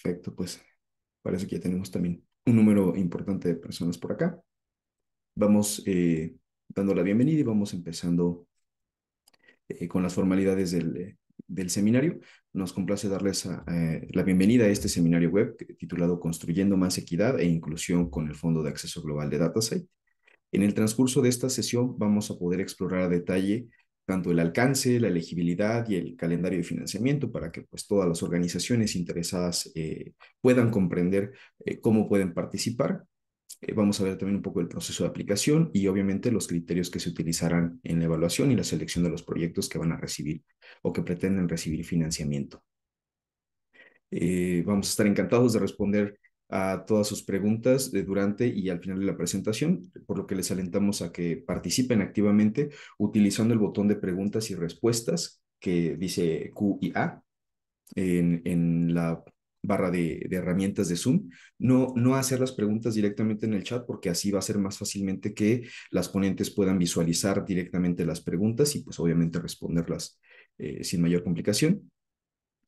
Perfecto, pues parece que ya tenemos también un número importante de personas por acá. Vamos eh, dando la bienvenida y vamos empezando eh, con las formalidades del, eh, del, seminario. Nos complace darles eh, la bienvenida a este seminario web titulado Construyendo más equidad e inclusión con el Fondo de Acceso Global de DataSite. En el transcurso de esta sesión vamos a poder explorar a detalle tanto el alcance, la elegibilidad y el calendario de financiamiento para que pues, todas las organizaciones interesadas eh, puedan comprender eh, cómo pueden participar. Eh, vamos a ver también un poco el proceso de aplicación y obviamente los criterios que se utilizarán en la evaluación y la selección de los proyectos que van a recibir o que pretenden recibir financiamiento. vamos a estar encantados de responder a todas sus preguntas durante y al final de la presentación, por lo que les alentamos a que participen activamente utilizando el botón de preguntas y respuestas que dice Q y A en, la barra de, herramientas de Zoom. No, no hacer las preguntas directamente en el chat porque así va a ser más fácilmente que las ponentes puedan visualizar directamente las preguntas y pues obviamente responderlas eh, sin mayor complicación.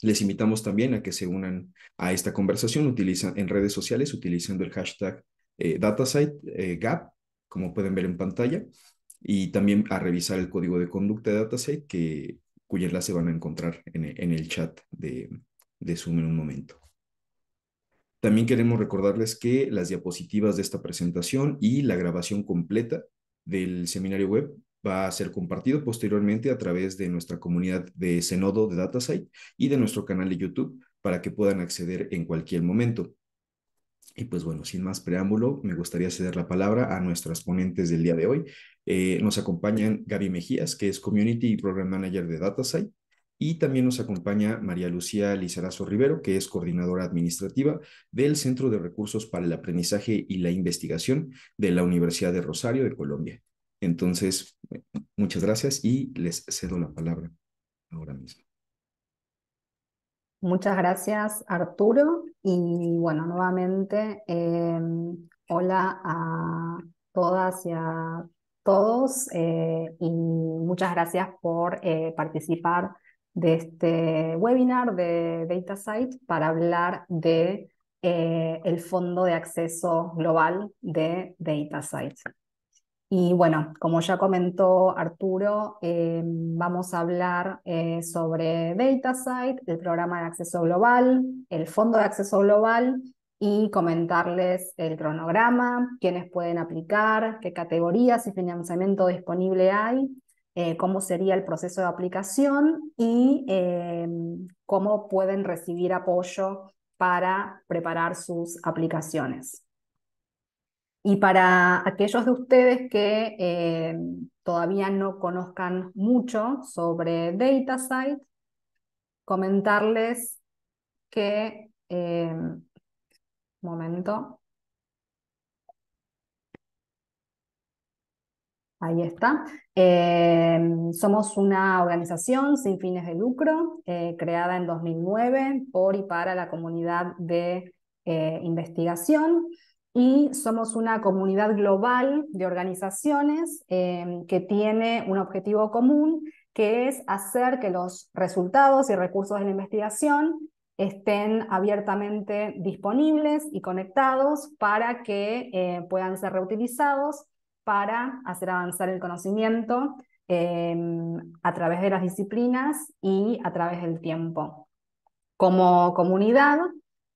Les invitamos también a que se unan a esta conversación en redes sociales utilizando el hashtag eh, eh como pueden ver en pantalla, y también a revisar el código de conducta de DataSite, que, cuyo enlace van a encontrar e, en, el chat de, de Zoom en un momento. También queremos recordarles que las diapositivas de esta presentación y la grabación completa del seminario web va a ser compartido posteriormente a través de nuestra comunidad de Senodo de DataSite y de nuestro canal de YouTube para que puedan acceder en cualquier momento. Y pues bueno, sin más preámbulo, me gustaría ceder la palabra a nuestras ponentes del día de hoy. Eh, nos acompañan Gaby Mejías, que es Community Program Manager de DataSite, y también nos acompaña María Lucía Lizarazo Rivero, que es coordinadora administrativa del Centro de Recursos para el Aprendizaje y la Investigación de la Universidad de Rosario de Colombia. Entonces, eh, muchas gracias y les cedo la palabra ahora mismo. Muchas gracias, Arturo. Y bueno, nuevamente, em, hola a todas y a todos eh, y muchas gracias por eh, participar de este webinar de DataSite para hablar de el fondo de acceso global de DataSite. Y bueno, como ya comentó Arturo, eh, vamos a hablar eh, sobre DataSite, el programa de acceso global, el fondo de acceso global y comentarles el cronograma, quiénes pueden aplicar, qué categorías y financiamiento disponible hay, eh, cómo sería el proceso de aplicación y cómo pueden recibir apoyo para preparar sus aplicaciones. Y para aquellos de ustedes que eh, todavía no conozcan mucho sobre DataSight, comentarles que... Un eh, momento. Ahí está. Eh, somos una organización sin fines de lucro, creada en 2009 por y para la comunidad de investigación y somos una comunidad global de organizaciones eh, que tiene un objetivo común, que es hacer que los resultados y recursos de la investigación estén abiertamente disponibles y conectados para que eh, puedan ser reutilizados para hacer avanzar el conocimiento eh, a través de las disciplinas y a través del tiempo. Como comunidad,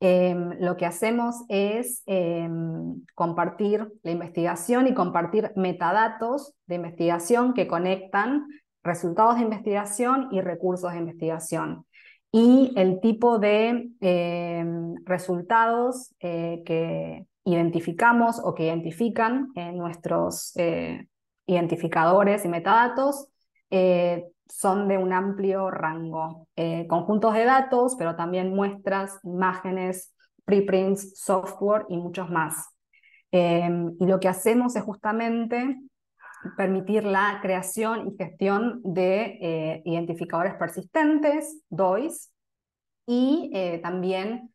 Em, lo que hacemos es em, compartir la investigación y compartir metadatos de investigación que conectan resultados de investigación y recursos de investigación. Y el tipo de em, resultados eh, que identificamos o que identifican eh, nuestros eh, identificadores y metadatos son de un amplio rango. Eh, conjuntos de datos, pero también muestras, imágenes, preprints, software y muchos más. Eh, y lo que hacemos es justamente permitir la creación y gestión de eh, identificadores persistentes, DOIs, y también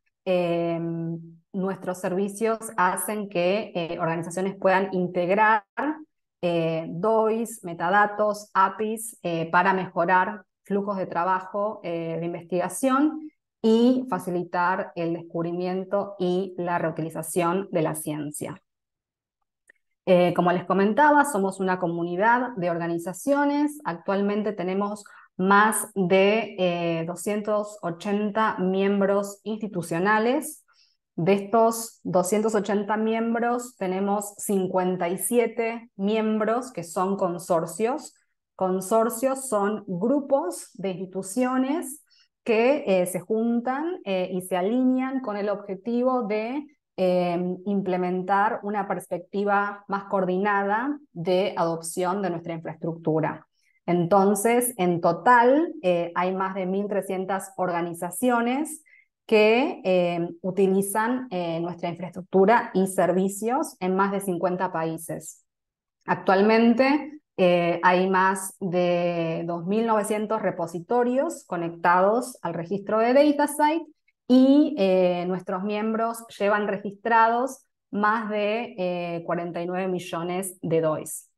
nuestros servicios hacen que organizaciones puedan integrar eh, DOIs, metadatos, APIs, eh, para mejorar flujos de trabajo eh, de investigación y facilitar el descubrimiento y la reutilización de la ciencia. como les comentaba, somos una comunidad de organizaciones. Actualmente tenemos más de 280 miembros institucionales de estos 280 miembros, tenemos 57 miembros que son consorcios. Consorcios son grupos de instituciones que eh, se juntan eh, y se alinean con el objetivo de eh, implementar una perspectiva más coordinada de adopción de nuestra infraestructura. Entonces, en total, hay más de 1.300 organizaciones que eh, utilizan eh, nuestra infraestructura y servicios en más de 50 países. Actualmente eh, hay más de 2.900 repositorios conectados al registro de DataSite y nuestros miembros llevan registrados más de 49 millones de DOIs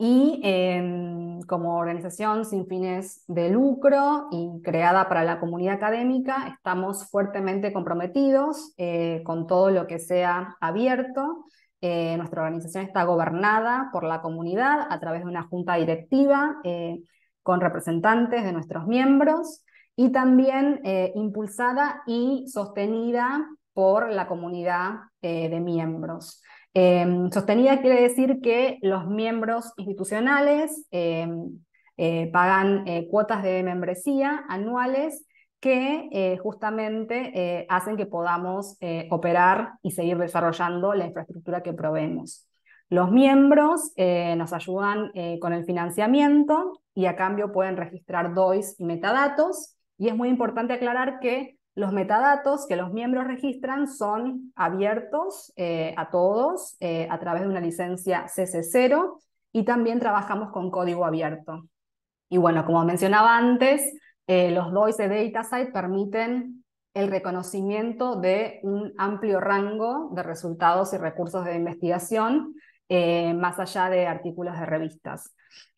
y em, como organización sin fines de lucro y creada para la comunidad académica, estamos fuertemente comprometidos eh, con todo lo que sea abierto. Eh, nuestra organización está gobernada por la comunidad a través de una junta directiva eh, con representantes de nuestros miembros y también impulsada y sostenida por la comunidad de miembros. Em, sostenida quiere decir que los miembros institucionales em, eh, pagan eh, cuotas de membresía anuales que eh, justamente hacen que podamos operar y seguir desarrollando la infraestructura que proveemos. Los miembros nos ayudan con el financiamiento y a cambio pueden registrar DOIs y metadatos. Y es muy importante aclarar que los metadatos que los miembros registran son abiertos eh, a todos eh, a través de una licencia CC0 y también trabajamos con código abierto. Y bueno, como mencionaba antes, eh, los DOIs de DataSite permiten el reconocimiento de un amplio rango de resultados y recursos de investigación, más allá de artículos de revistas.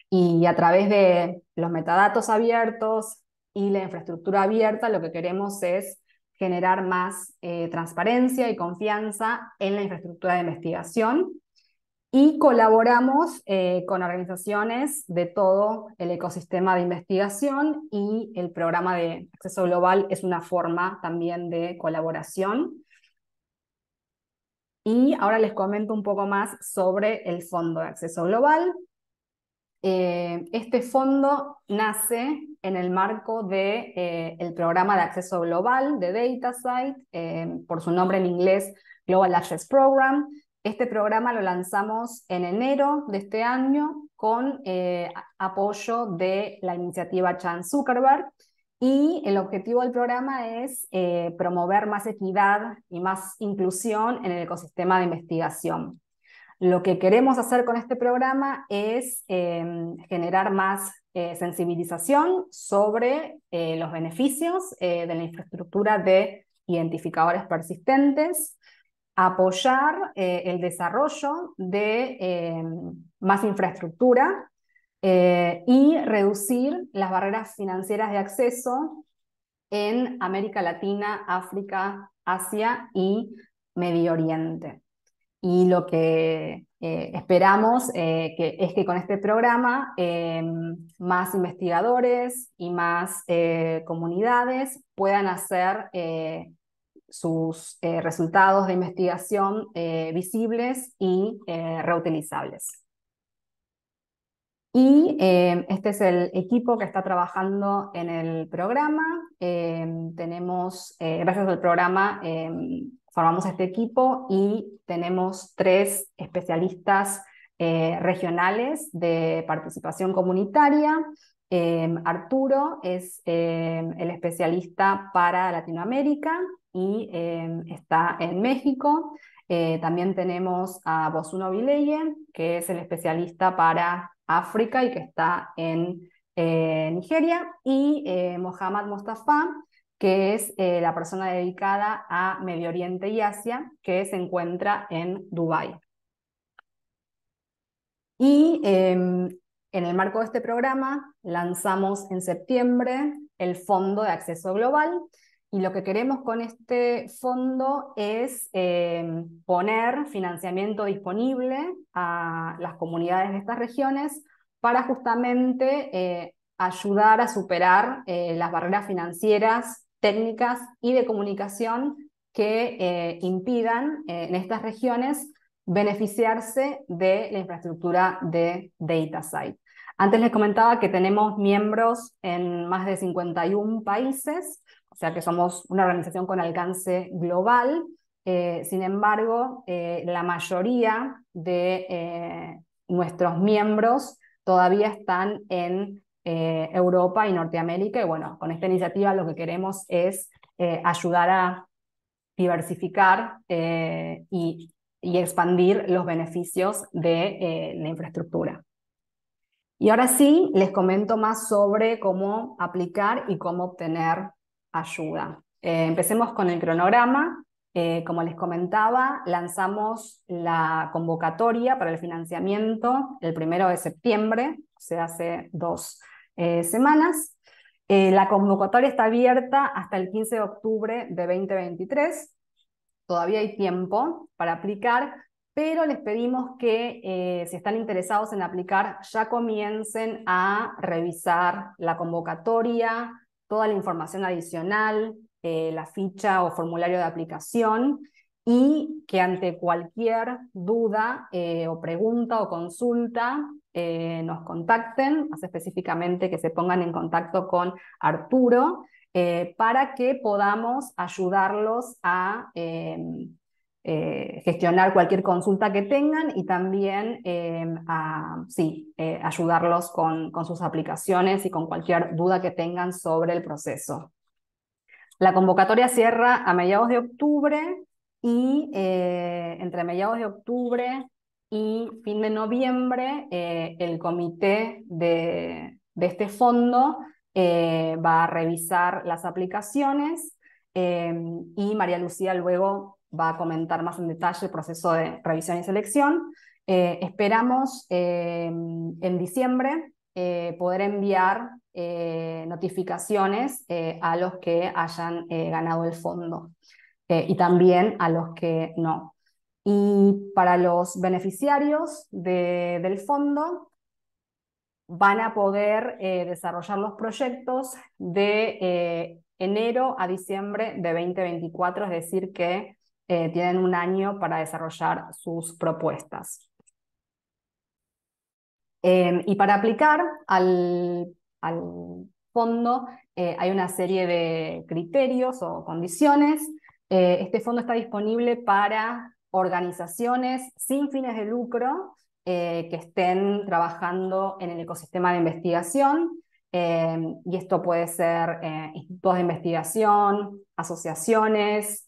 Y a través de los metadatos abiertos, y la infraestructura abierta lo que queremos es generar más eh, transparencia y confianza en la infraestructura de investigación y colaboramos eh, con organizaciones de todo el ecosistema de investigación y el programa de acceso global es una forma también de colaboración. Y ahora les comento un poco más sobre el Fondo de Acceso Global, eh, este fondo nace en el marco del de, eh, el programa de acceso global de DataSight, eh, por su nombre en inglés Global Access Program. Este programa lo lanzamos en enero de este año con apoyo de la iniciativa Chan Zuckerberg y el objetivo del programa es promover más equidad y más inclusión en el ecosistema de investigación. Lo que queremos hacer con este programa es eh, generar más eh, sensibilización sobre eh, los beneficios de la infraestructura de identificadores persistentes, apoyar el desarrollo de más infraestructura y reducir las barreras financieras de acceso en América Latina, África, Asia y Medio Oriente y lo que eh, esperamos eh, que, es que con este programa eh, más investigadores y más comunidades puedan hacer sus resultados de investigación visibles y reutilizables. Y este es el equipo que está trabajando en el programa. tenemos, gracias al programa, formamos este equipo y tenemos tres especialistas eh, regionales de participación comunitaria. Em, Arturo es em, el especialista para Latinoamérica y em, está en México. Eh, también tenemos a Bosuno Vileye, que es el especialista para África y que está en eh, Nigeria. Y Mohamed Mostafa, que es eh, la persona dedicada a Medio Oriente y Asia, que se encuentra en Dubái. Y em, en el marco de este programa lanzamos en septiembre el Fondo de Acceso Global, y lo que queremos con este fondo es em, poner financiamiento disponible a las comunidades de estas regiones para justamente eh, ayudar a superar eh, las barreras financieras técnicas y de comunicación que eh, impidan eh, en estas regiones beneficiarse de la infraestructura de DataSite. Antes les comentaba que tenemos miembros en más de 51 países, o sea que somos una organización con alcance global. Eh, sin embargo, la mayoría de nuestros miembros todavía están en eh, Europa y Norteamérica. Y bueno, con esta iniciativa lo que queremos es eh, ayudar a diversificar eh, y, expandir los beneficios de la infraestructura. Y ahora sí, les comento más sobre cómo aplicar y cómo obtener ayuda. empecemos con el cronograma. como les comentaba, lanzamos la convocatoria para el financiamiento el primero de septiembre, o sea, hace dos eh, semanas. Eh, la convocatoria está abierta hasta el 15 de octubre de 2023. Todavía hay tiempo para aplicar, pero les pedimos que eh, si están interesados en aplicar, ya comiencen a revisar la convocatoria, toda la información adicional, la ficha o formulario de aplicación y que ante cualquier duda o pregunta o consulta eh, nos contacten, más específicamente que se pongan en contacto con Arturo, eh, para que podamos ayudarlos a em, eh, gestionar cualquier consulta que tengan y también em, a, sí, ayudarlos con, sus aplicaciones y con cualquier duda que tengan sobre el proceso. La convocatoria cierra a mediados de octubre y entre mediados de octubre y fin de noviembre eh, el comité de, este fondo eh, va a revisar las aplicaciones eh, y María Lucía luego va a comentar más en detalle el proceso de revisión y selección. esperamos en diciembre poder enviar notificaciones a los que hayan ganado el fondo y también a los que no. Y para los beneficiarios del fondo van a poder eh, desarrollar los proyectos de eh, enero a diciembre de 2024, es decir, que eh, tienen un año para desarrollar sus propuestas. y para aplicar al fondo hay una serie de criterios o condiciones. este fondo está disponible para organizaciones sin fines de lucro eh, que estén trabajando en el ecosistema de investigación. Eh, y esto puede ser eh, institutos de investigación, asociaciones,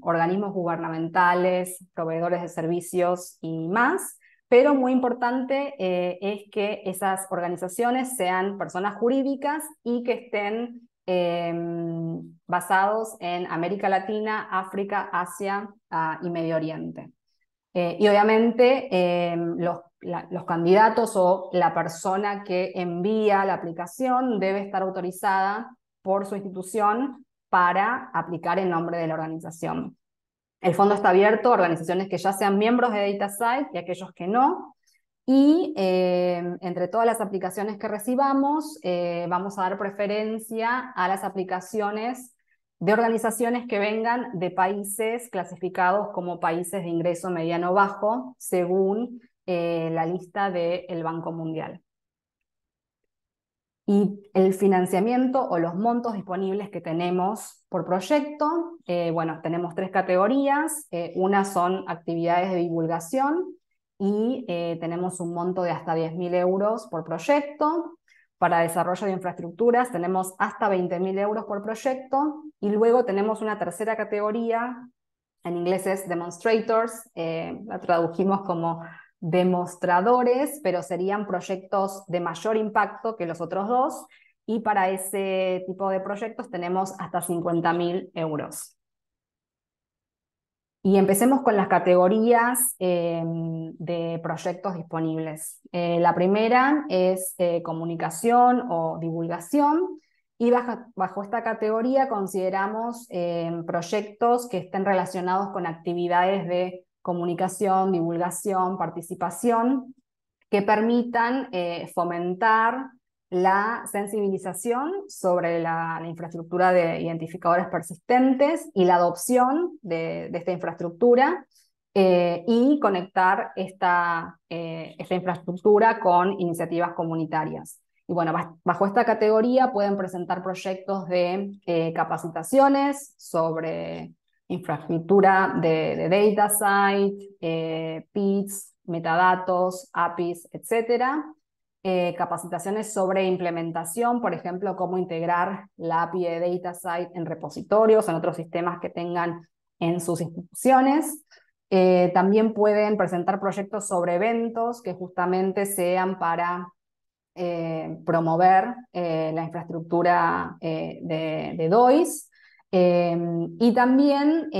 organismos gubernamentales, proveedores de servicios y más. Pero muy importante es que esas organizaciones sean personas jurídicas y que estén Em, basados en América Latina, África, Asia ah, y Medio Oriente. Eh, y obviamente em, los, los, candidatos o la persona que envía la aplicación debe estar autorizada por su institución para aplicar en nombre de la organización. El fondo está abierto a organizaciones que ya sean miembros de DataSite y aquellos que no. Y em, entre todas las aplicaciones que recibamos, eh, vamos a dar preferencia a las aplicaciones de organizaciones que vengan de países clasificados como países de ingreso mediano bajo, según eh, la lista del Banco Mundial. Y el financiamiento o los montos disponibles que tenemos por proyecto, eh, bueno, tenemos tres categorías. una son actividades de divulgación, y eh, tenemos un monto de hasta 10.000 euros por proyecto. Para desarrollo de infraestructuras tenemos hasta 20.000 euros por proyecto y luego tenemos una tercera categoría, en inglés es demonstrators, eh, la tradujimos como demostradores, pero serían proyectos de mayor impacto que los otros dos y para ese tipo de proyectos tenemos hasta 50.000 euros. Y empecemos con las categorías eh, de proyectos disponibles. Eh, la primera es eh, comunicación o divulgación. Y bajo, bajo esta categoría consideramos proyectos que estén relacionados con actividades de comunicación, divulgación, participación, que permitan fomentar la sensibilización sobre la, infraestructura de identificadores persistentes y la adopción de, esta infraestructura eh, y conectar eh, esta, infraestructura con iniciativas comunitarias. Y bueno, bajo esta categoría pueden presentar proyectos de eh, capacitaciones sobre infraestructura de, data site, PITs, metadatos, APIs, etc. Eh, capacitaciones sobre implementación, por ejemplo, cómo integrar la API de DataSite en repositorios, en otros sistemas que tengan en sus instituciones. Eh, también pueden presentar proyectos sobre eventos que justamente sean para eh, promover la infraestructura de, DOIS. Em, y también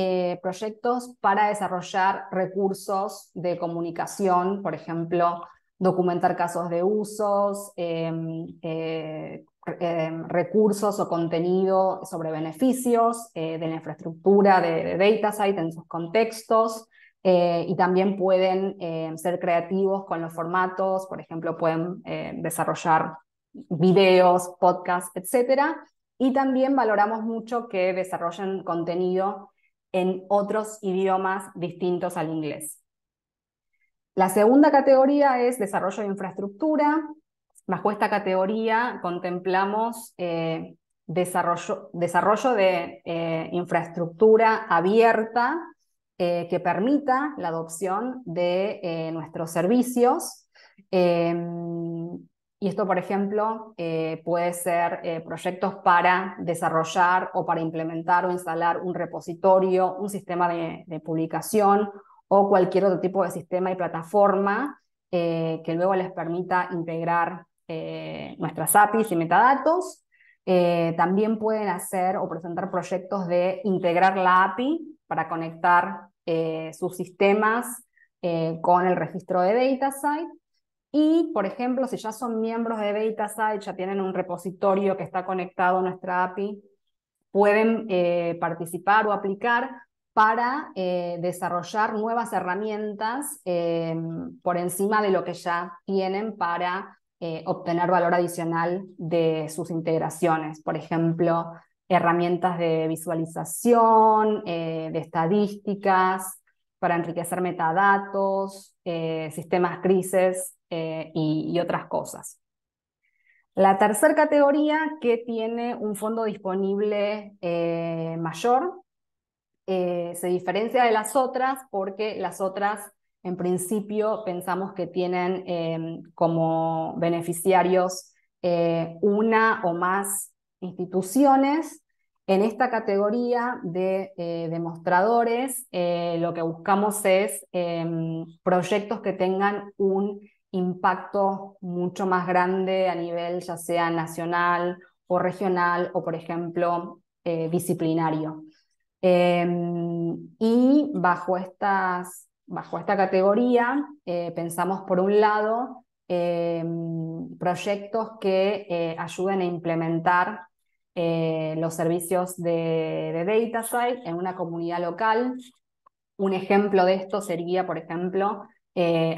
proyectos para desarrollar recursos de comunicación, por ejemplo, documentar casos de usos, em, eh, em, recursos o contenido sobre beneficios eh, de la infraestructura de, de DataSite en sus contextos. Eh, y también pueden em, ser creativos con los formatos, por ejemplo, pueden desarrollar videos, podcasts, etc. Y también valoramos mucho que desarrollen contenido en otros idiomas distintos al inglés. La segunda categoría es desarrollo de infraestructura. Bajo esta categoría contemplamos eh, desarrollo, de eh, infraestructura abierta eh, que permita la adopción de nuestros servicios. Em, y esto, por ejemplo, puede ser proyectos para desarrollar o para implementar o instalar un repositorio, un sistema de publicación, o cualquier otro tipo de sistema y plataforma eh, que luego les permita integrar eh, nuestras APIs y metadatos. Eh, también pueden hacer o presentar proyectos de integrar la API para conectar sus sistemas con el registro de DataSite. Y, por ejemplo, si ya son miembros de DataSite, ya tienen un repositorio que está conectado a nuestra API, pueden participar o aplicar para eh, desarrollar nuevas herramientas eh, por encima de lo que ya tienen para eh, obtener valor adicional de sus integraciones. Por ejemplo, herramientas de visualización, de estadísticas, para enriquecer metadatos, sistemas crisis y, otras cosas. La tercera categoría que tiene un fondo disponible mayor eh, se diferencia de las otras porque las otras en principio pensamos que tienen eh, como beneficiarios eh, una o más instituciones. En esta categoría de demostradores, lo que buscamos es proyectos que tengan un impacto mucho más grande a nivel ya sea nacional o regional o, por ejemplo, disciplinario. Em, y bajo, estas, bajo esta categoría eh, pensamos, por un lado, em, proyectos que eh, ayuden a implementar eh, los servicios de, de DataSite en una comunidad local. Un ejemplo de esto sería, por ejemplo,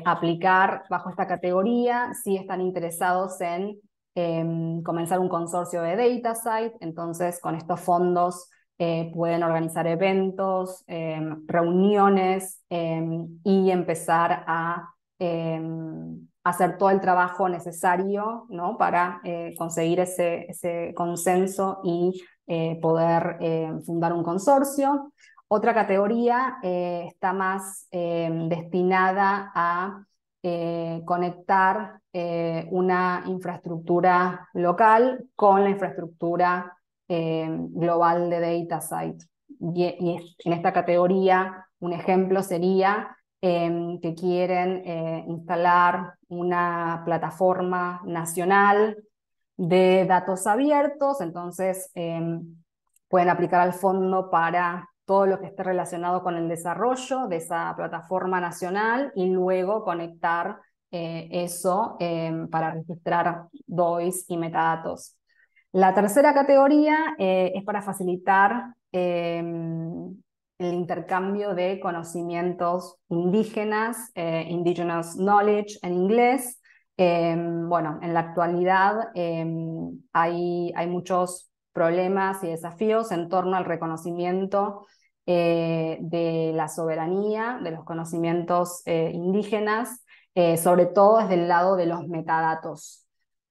aplicar bajo esta categoría si están interesados en em, comenzar un consorcio de DataSite. Entonces, con estos fondos eh, pueden organizar eventos, em, reuniones em, y empezar a em, hacer todo el trabajo necesario ¿no? para eh, conseguir ese, consenso y eh, poder fundar un consorcio. Otra categoría está más destinada a conectar una infraestructura local con la infraestructura eh, global de data site. Y, en esta categoría, un ejemplo sería em, que quieren eh, instalar una plataforma nacional de datos abiertos, entonces em, pueden aplicar al fondo para todo lo que esté relacionado con el desarrollo de esa plataforma nacional y luego conectar eh, eso em, para registrar DOIs y metadatos. La tercera categoría eh, es para facilitar eh, el intercambio de conocimientos indígenas, eh, indigenous knowledge en inglés. bueno, en la actualidad hay muchos problemas y desafíos en torno al reconocimiento de la soberanía, de los conocimientos indígenas, sobre todo desde el lado de los metadatos.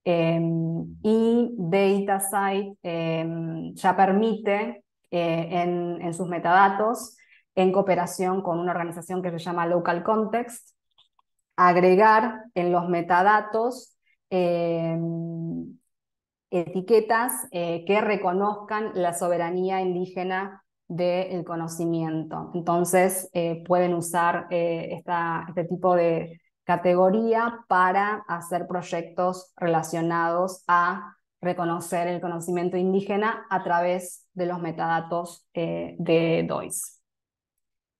Em, y DataSite em, ya permite eh, en, sus metadatos, en cooperación con una organización que se llama Local Context, agregar en los metadatos em, etiquetas eh, que reconozcan la soberanía indígena del conocimiento. Entonces, eh, pueden usar este tipo de, categoría para hacer proyectos relacionados a reconocer el conocimiento indígena a través de los metadatos eh, de DOIS.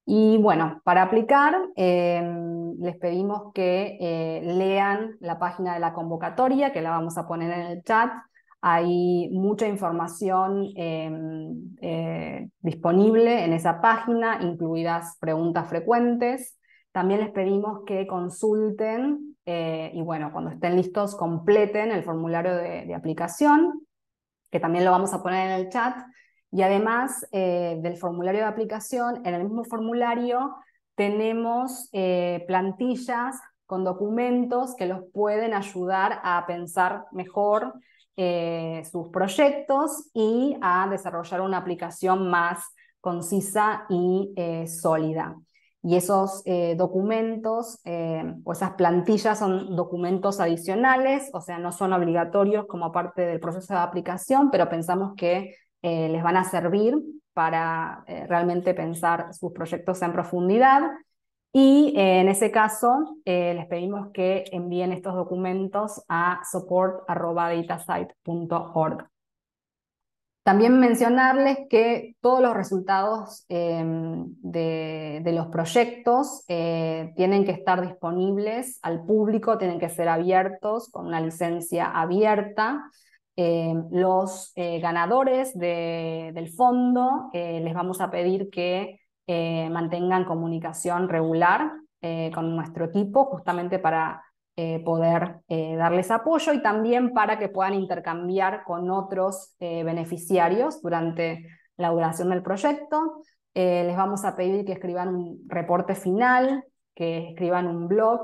Y bueno, para aplicar, em, les pedimos que eh, lean la página de la convocatoria, que la vamos a poner en el chat. Hay mucha información em, eh, disponible en esa página, incluidas preguntas frecuentes. También les pedimos que consulten eh, y bueno, cuando estén listos, completen el formulario de, aplicación, que también lo vamos a poner en el chat. Y además eh, del formulario de aplicación, en el mismo formulario tenemos eh, plantillas con documentos que los pueden ayudar a pensar mejor sus proyectos y a desarrollar una aplicación más concisa y sólida y esos eh, documentos eh, o esas plantillas son documentos adicionales, o sea, no son obligatorios como parte del proceso de aplicación, pero pensamos que eh, les van a servir para realmente pensar sus proyectos en profundidad. Y en ese caso, les pedimos que envíen estos documentos a support.datasite.org. También mencionarles que todos los resultados em, de, los proyectos eh, tienen que estar disponibles al público, tienen que ser abiertos con una licencia abierta. Em, los eh, ganadores del fondo eh, les vamos a pedir que mantengan comunicación regular con nuestro equipo justamente para eh, poder eh, darles apoyo y también para que puedan intercambiar con otros eh, beneficiarios durante la duración del proyecto. les vamos a pedir que escriban un reporte final, que escriban un blog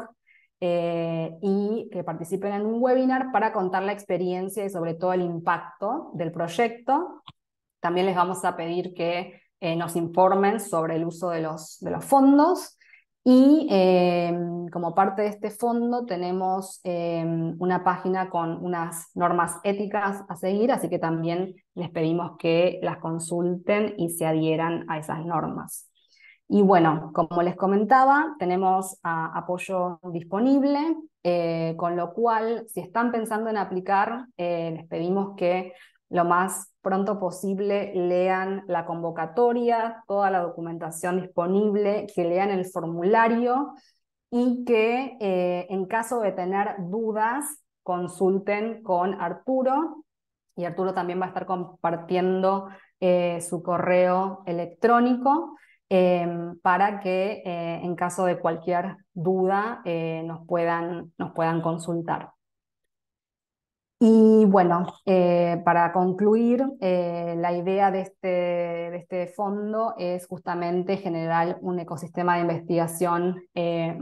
y que participen en un webinar para contar la experiencia y sobre todo el impacto del proyecto. También les vamos a pedir que nos informen sobre el uso los, de los fondos y em, como parte de este fondo tenemos em, una página con unas normas éticas a seguir, así que también les pedimos que las consulten y se adhieran a esas normas. Y bueno, como les comentaba, tenemos ah, apoyo disponible, eh, con lo cual, si están pensando en aplicar, eh, les pedimos que lo más pronto posible lean la convocatoria, toda la documentación disponible, que lean el formulario y que eh, en caso de tener dudas consulten con Arturo y Arturo también va a estar compartiendo eh, su correo electrónico em, para que eh, en caso de cualquier duda nos puedan consultar. Y bueno, eh, para concluir, eh, la idea este, de este, fondo es justamente generar un ecosistema de investigación eh,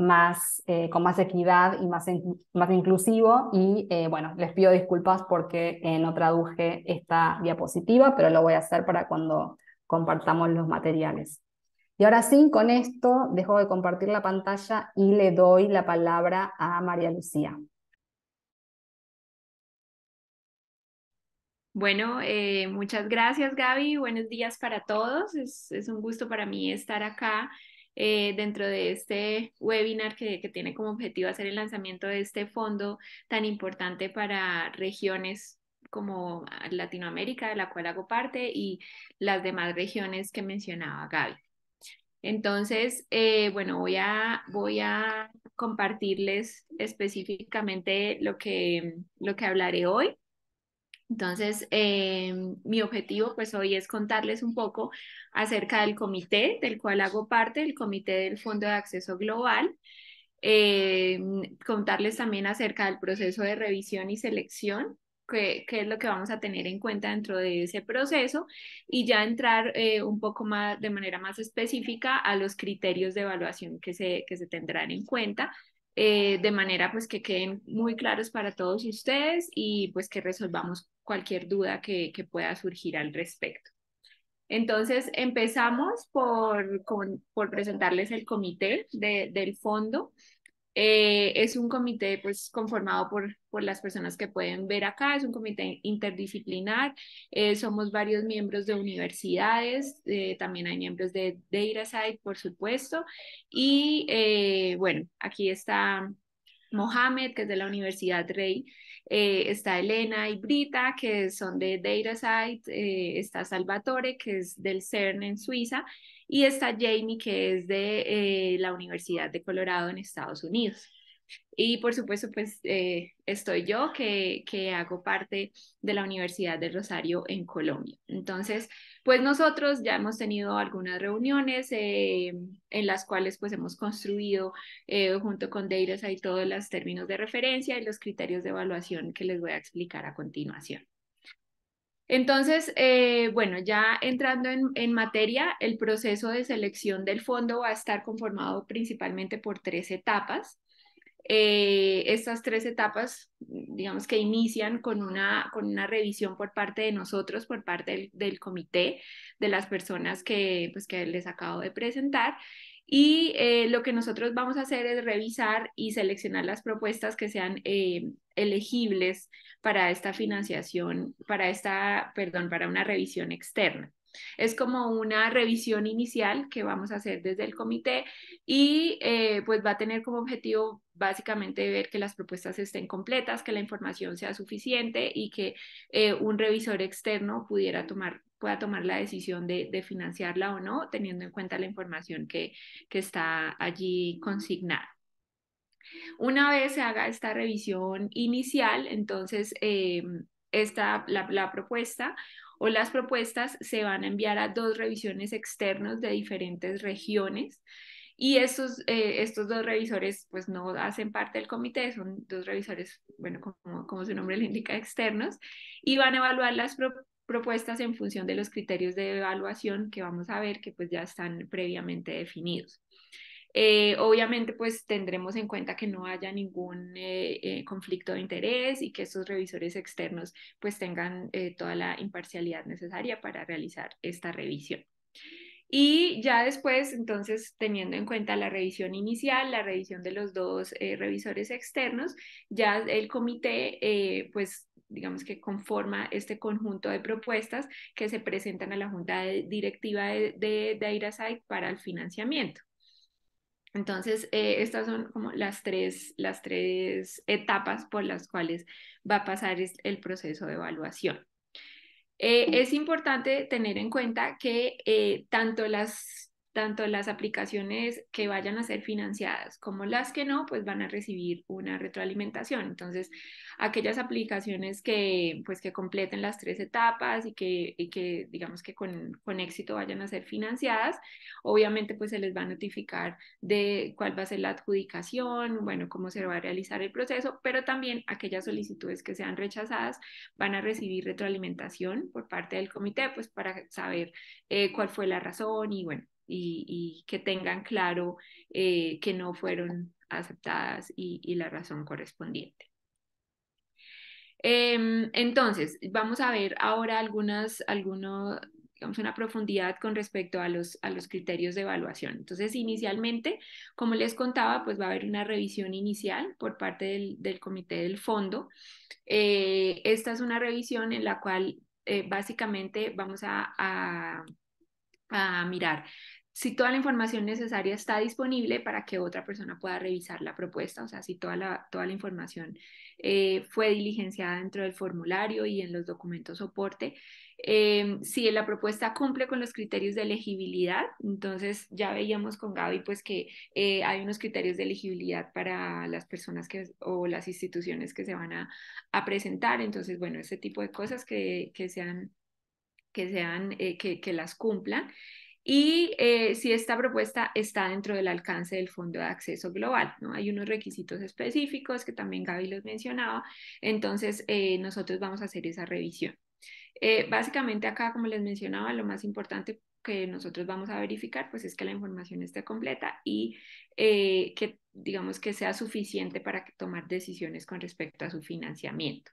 con más equidad y más, más inclusivo. Y bueno, les pido disculpas porque no traduje esta diapositiva, pero lo voy a hacer para cuando compartamos los materiales. Y ahora sí, con esto dejo de compartir la pantalla y le doy la palabra a María Lucía. Bueno, eh, muchas gracias Gaby, buenos días para todos. Es, un gusto para mí estar acá eh, dentro de este webinar que, tiene como objetivo hacer el lanzamiento de este fondo tan importante para regiones como Latinoamérica, de la cual hago parte, y las demás regiones que mencionaba Gaby. Entonces, eh, bueno, voy a, voy a compartirles específicamente lo que, lo que hablaré hoy. Entonces, em, mi objetivo pues hoy es contarles un poco acerca del comité del cual hago parte, el comité del Fondo de Acceso Global, em, contarles también acerca del proceso de revisión y selección, qué, es lo que vamos a tener en cuenta dentro de ese proceso y ya entrar eh, un poco más de manera más específica a los criterios de evaluación que se tendrán en cuenta eh, de manera pues que queden muy claros para todos ustedes y pues que resolvamos cualquier duda que, pueda surgir al respecto. Entonces empezamos por, con, por presentarles el comité del fondo. Eh, es un comité pues, conformado por, por las personas que pueden ver acá, es un comité interdisciplinar, eh, somos varios miembros de universidades, eh, también hay miembros de DataSite, por supuesto, y bueno, aquí está Mohamed, que es de la Universidad Rey, eh, está Elena y Brita, que son de DataSite, eh, está Salvatore, que es del CERN en Suiza, y está Jamie, que es de eh, la Universidad de Colorado en Estados Unidos. Y por supuesto, pues eh, estoy yo que, hago parte de la Universidad del Rosario en Colombia. Entonces, pues nosotros ya hemos tenido algunas reuniones eh, en las cuales pues hemos construido eh, junto con Deiros ahí todos los términos de referencia y los criterios de evaluación que les voy a explicar a continuación. Entonces, bueno, ya entrando en, en, materia, el proceso de selección del fondo va a estar conformado principalmente por tres etapas. Eh, estas tres etapas, digamos que inician con una, con una revisión por parte de nosotros, por parte del, comité, de las personas que, pues, que les acabo de presentar. Y eh, lo que nosotros vamos a hacer es revisar y seleccionar las propuestas que sean eh, elegibles para esta financiación, para esta, perdón, para una revisión externa. Es como una revisión inicial que vamos a hacer desde el comité y eh, pues va a tener como objetivo básicamente ver que las propuestas estén completas, que la información sea suficiente y que eh, un revisor externo pudiera tomar pueda tomar la decisión de, financiarla o no, teniendo en cuenta la información que, está allí consignada. Una vez se haga esta revisión inicial, entonces em, esta, la, la, propuesta o las propuestas se van a enviar a dos revisiones externos de diferentes regiones. Y estos, eh, estos dos revisores pues no hacen parte del comité, son dos revisores, bueno, como, su nombre le indica, externos, y van a evaluar las propuestas en función de los criterios de evaluación que vamos a ver que pues ya están previamente definidos. Eh, obviamente, pues tendremos en cuenta que no haya ningún eh, eh, conflicto de interés y que estos revisores externos pues tengan toda la imparcialidad necesaria para realizar esta revisión. Y ya después, entonces, teniendo en cuenta la revisión inicial, la revisión de los dos revisores externos, ya el comité, pues, digamos que conforma este conjunto de propuestas que se presentan a la Junta Directiva de, de, para el financiamiento. Entonces, eh, estas son como las tres, las tres etapas por las cuales va a pasar el proceso de evaluación. Eh, es importante tener en cuenta que eh, tanto las tanto las aplicaciones que vayan a ser financiadas como las que no, pues van a recibir una retroalimentación. Entonces, aquellas aplicaciones que, pues, que completen las tres etapas y que, que digamos que con, éxito vayan a ser financiadas, obviamente pues se les va a notificar de cuál va a ser la adjudicación, bueno, cómo se va a realizar el proceso, pero también aquellas solicitudes que sean rechazadas van a recibir retroalimentación por parte del comité, pues para saber eh, cuál fue la razón y bueno, y, que tengan claro eh, que no fueron aceptadas y, la razón correspondiente. Em, entonces, vamos a ver ahora algunas, algunos, digamos, una profundidad con respecto a los, a los criterios de evaluación. Entonces, inicialmente, como les contaba, pues va a haber una revisión inicial por parte del, comité del fondo. Eh, esta es una revisión en la cual eh, básicamente vamos a, a mirar si toda la información necesaria está disponible para que otra persona pueda revisar la propuesta, o sea, si toda la, toda la información eh, fue diligenciada dentro del formulario y en los documentos soporte. Em, si la propuesta cumple con los criterios de elegibilidad, entonces ya veíamos con Gaby pues que eh, hay unos criterios de elegibilidad para las personas que, o las instituciones que se van a, presentar, entonces bueno, ese tipo de cosas que, que sean que sean, eh, que, que, las cumplan y eh, si esta propuesta está dentro del alcance del Fondo de Acceso Global. ¿no? Hay unos requisitos específicos que también Gaby los mencionaba, entonces eh, nosotros vamos a hacer esa revisión. Eh, básicamente acá, como les mencionaba, lo más importante que nosotros vamos a verificar pues es que la información esté completa y que digamos que sea suficiente para tomar decisiones con respecto a su financiamiento.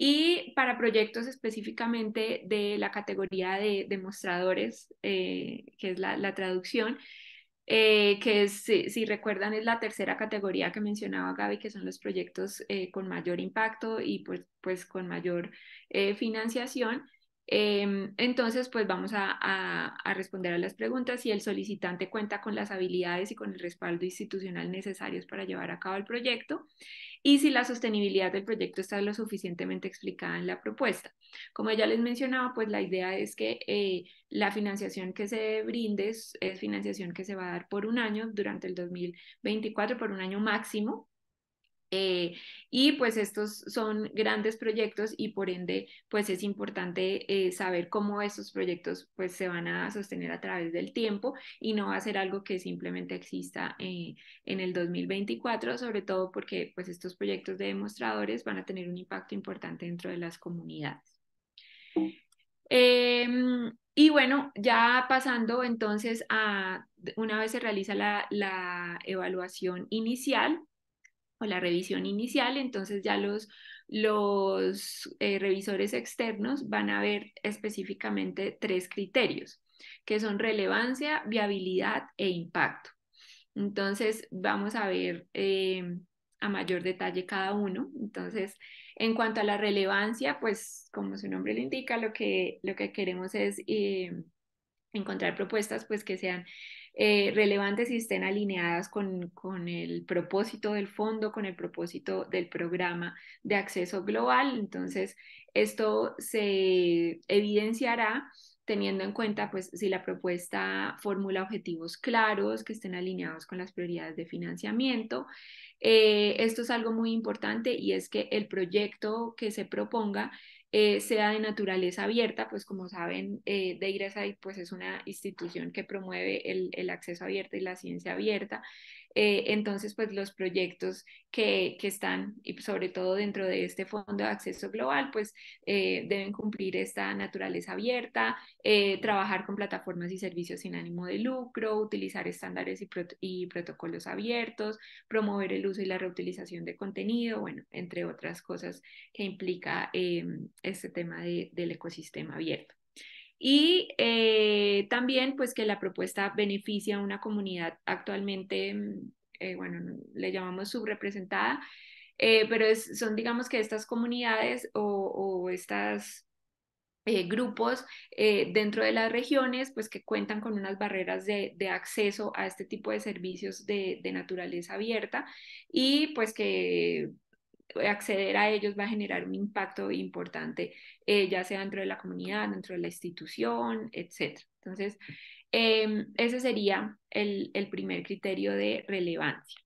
Y para proyectos específicamente de la categoría de, demostradores, eh, que es la, traducción, eh, que si, recuerdan es la tercera categoría que mencionaba Gaby, que son los proyectos eh, con mayor impacto y pues, pues con mayor financiación. Em, entonces, pues vamos a, a responder a las preguntas si el solicitante cuenta con las habilidades y con el respaldo institucional necesarios para llevar a cabo el proyecto y si la sostenibilidad del proyecto está lo suficientemente explicada en la propuesta. Como ya les mencionaba, pues la idea es que eh, la financiación que se brinde es, es, financiación que se va a dar por un año durante el 2024, por un año máximo, eh, y pues estos son grandes proyectos y por ende pues es importante eh, saber cómo estos proyectos pues se van a sostener a través del tiempo y no va a ser algo que simplemente exista eh, en el 2024, sobre todo porque pues estos proyectos de demostradores van a tener un impacto importante dentro de las comunidades. Em, y bueno, ya pasando entonces a, una vez se realiza la, evaluación inicial, o la revisión inicial, entonces ya los, los eh, revisores externos van a ver específicamente tres criterios, que son relevancia, viabilidad e impacto. Entonces, vamos a ver eh, a mayor detalle cada uno. Entonces, en cuanto a la relevancia, pues como su nombre le indica, lo que, lo que queremos es... Eh, encontrar propuestas pues que sean eh, relevantes y estén alineadas con, el propósito del fondo, con el propósito del programa de acceso global. Entonces, esto se evidenciará teniendo en cuenta pues, si la propuesta formula objetivos claros que estén alineados con las prioridades de financiamiento. Eh, esto es algo muy importante y es que el proyecto que se proponga eh, sea de naturaleza abierta, pues como saben, eh, Deiraside pues es una institución que promueve el, el acceso abierto y la ciencia abierta. Eh, entonces, pues los proyectos que, están, y sobre todo dentro de este Fondo de Acceso Global, pues eh, deben cumplir esta naturaleza abierta, eh, trabajar con plataformas y servicios sin ánimo de lucro, utilizar estándares y, protocolos abiertos, promover el uso y la reutilización de contenido, bueno, entre otras cosas que implica em, este tema del ecosistema abierto y eh, también pues que la propuesta beneficia a una comunidad actualmente, mm, eh, bueno, le llamamos subrepresentada, eh, pero son digamos que estas comunidades o, o estas grupos dentro de las regiones pues que cuentan con unas barreras de, acceso a este tipo de servicios de, de naturaleza abierta y pues que acceder a ellos va a generar un impacto importante, eh, ya sea dentro de la comunidad, dentro de la institución, etc. Entonces, em, ese sería el, primer criterio de relevancia.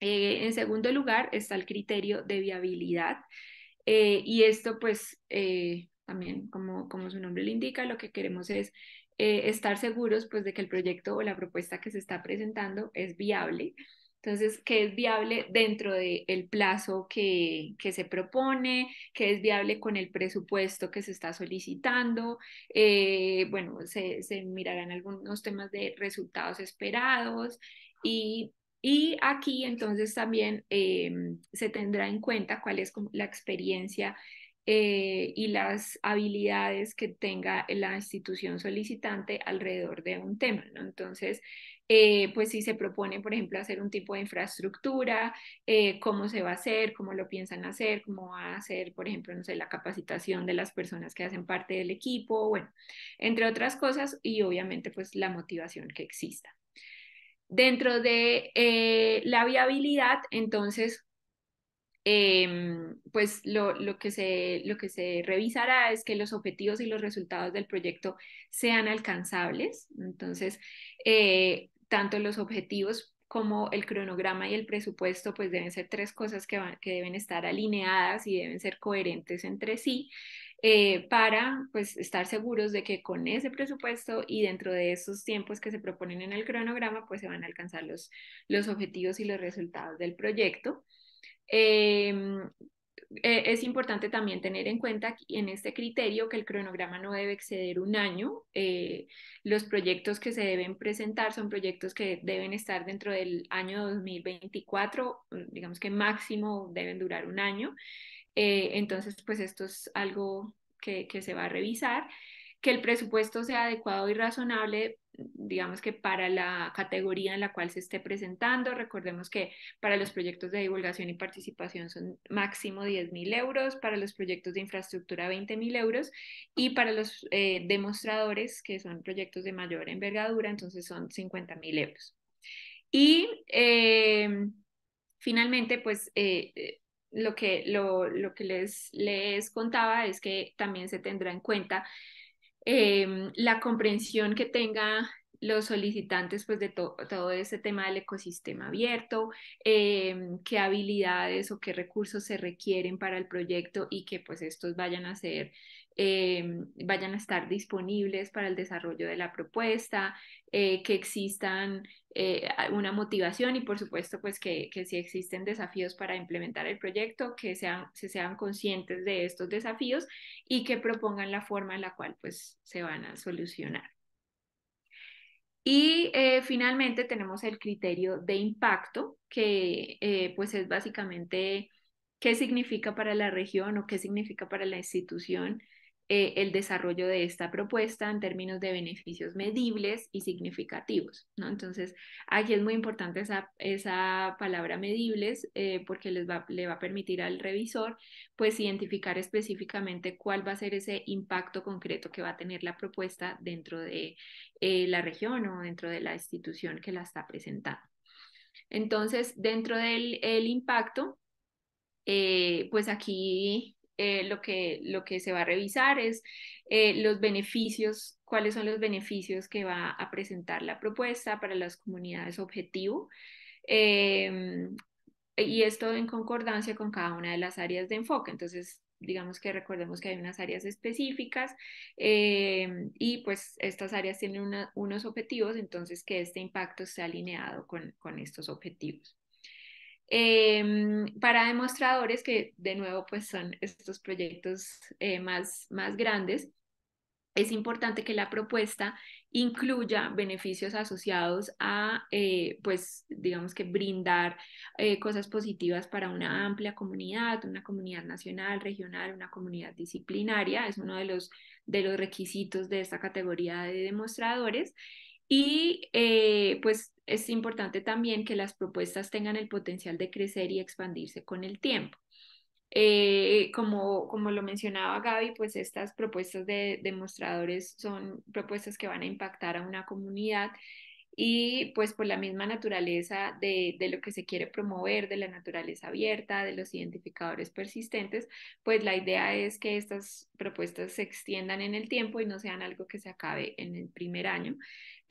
Eh, en segundo lugar está el criterio de viabilidad eh, y esto pues también como, como su nombre lo indica, lo que queremos es estar seguros pues de que el proyecto o la propuesta que se está presentando es viable entonces, qué es viable dentro del plazo que, que, se propone, qué es viable con el presupuesto que se está solicitando. Eh, bueno, se, mirarán algunos temas de resultados esperados y, y aquí entonces también em, se tendrá en cuenta cuál es la experiencia eh, y las habilidades que tenga la institución solicitante alrededor de un tema, ¿no? Entonces, eh, pues si se propone, por ejemplo, hacer un tipo de infraestructura, eh, cómo se va a hacer, cómo lo piensan hacer, cómo va a ser por ejemplo, no sé, la capacitación de las personas que hacen parte del equipo, bueno, entre otras cosas, y obviamente pues la motivación que exista. Dentro de eh, la viabilidad, entonces, em, pues lo, que se, lo que se revisará es que los objetivos y los resultados del proyecto sean alcanzables. Entonces, tanto los objetivos como el cronograma y el presupuesto, pues deben ser tres cosas que, deben estar alineadas y deben ser coherentes entre sí eh, para pues estar seguros de que con ese presupuesto y dentro de esos tiempos que se proponen en el cronograma, pues se van a alcanzar los, los objetivos y los resultados del proyecto. Em, eh, es importante también tener en cuenta en este criterio que el cronograma no debe exceder un año. Eh, los proyectos que se deben presentar son proyectos que deben estar dentro del año 2024, mm, digamos que máximo deben durar un año. Eh, entonces, pues esto es algo que se va a revisar que el presupuesto sea adecuado y razonable, digamos que para la categoría en la cual se esté presentando. Recordemos que para los proyectos de divulgación y participación son máximo 10.000 mil euros, para los proyectos de infraestructura 20.000 mil euros y para los eh, demostradores, que son proyectos de mayor envergadura, entonces son 50.000 mil euros. Y em, finalmente, pues... Eh, eh, lo que, lo, lo que les, les contaba es que también se tendrá en cuenta Em, la comprensión que tenga los solicitantes pues de todo ese tema del ecosistema abierto, em, qué habilidades o qué recursos se requieren para el proyecto y que pues estos vayan a ser Em, vayan a estar disponibles para el desarrollo de la propuesta, eh, que existan eh, una motivación y por supuesto pues que, si existen desafíos para implementar el proyecto, que sean, se sean conscientes de estos desafíos y que propongan la forma en la cual pues se van a solucionar. Y eh, finalmente tenemos el criterio de impacto, que pues es básicamente qué significa para la región o qué significa para la institución eh, el desarrollo de esta propuesta en términos de beneficios medibles y significativos. ¿no? Entonces, aquí es muy importante esa, esa palabra medibles eh, porque les le va a permitir al revisor pues identificar específicamente cuál va a ser ese impacto concreto que va a tener la propuesta dentro de eh, la región o dentro de la institución que la está presentando. Entonces, dentro del impacto, pues aquí eh, lo, que, lo que se va a revisar es eh, los beneficios, cuáles son los beneficios que va a presentar la propuesta para las comunidades objetivo. Em, y esto en concordancia con cada una de las áreas de enfoque. Entonces, digamos que recordemos que hay unas áreas específicas em, y pues estas áreas tienen unos objetivos, entonces que este impacto sea alineado con estos objetivos. Em, para demostradores, que de nuevo pues son estos proyectos eh, más, más grandes, es importante que la propuesta incluya beneficios asociados a, eh, pues, digamos que brindar eh, cosas positivas para una amplia comunidad, una comunidad nacional, regional, una comunidad disciplinaria, es uno de los, de los requisitos de esta categoría de demostradores. Y eh, pues es importante también que las propuestas tengan el potencial de crecer y expandirse con el tiempo. Eh, como, como lo mencionaba Gaby, pues estas propuestas de demostradores son propuestas que van a impactar a una comunidad y pues por la misma naturaleza de, de, lo que se quiere promover, de la naturaleza abierta, de los identificadores persistentes, pues la idea es que estas propuestas se extiendan en el tiempo y no sean algo que se acabe en el primer año,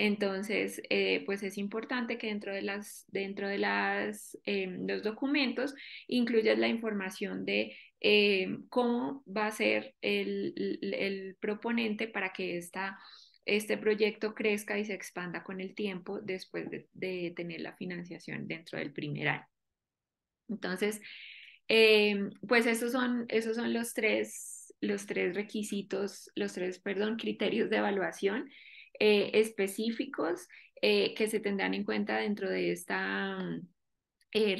entonces, eh, pues es importante que dentro de, dentro de em, los documentos incluyas la información de em, cómo va a ser el, proponente para que este proyecto crezca y se expanda con el tiempo después de, tener la financiación dentro del primer año. Entonces, em, pues esos son, los, tres, los tres requisitos, los tres, perdón, criterios de evaluación eh, específicos eh, que se tendrán en cuenta dentro de esta eh,